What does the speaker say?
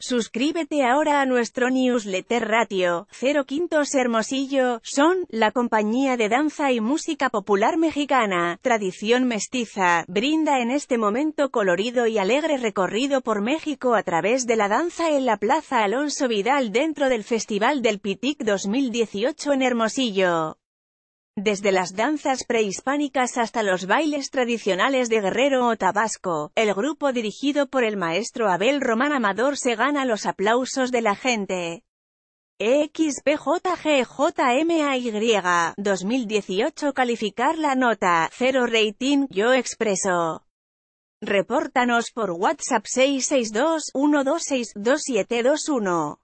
Suscríbete ahora a nuestro newsletter Ratio, Cero Quintos Hermosillo, son, la compañía de danza y música popular mexicana, tradición mestiza, brinda en este momento colorido y alegre recorrido por México a través de la danza en la Plaza Alonso Vidal dentro del Festival del Pitic 2018 en Hermosillo. Desde las danzas prehispánicas hasta los bailes tradicionales de Guerrero o Tabasco, el grupo dirigido por el maestro Abel Román Amador se gana los aplausos de la gente. EXPJGJMAY 2018 Calificar la nota 0 Rating Yo Expreso Repórtanos por WhatsApp 662 126 2721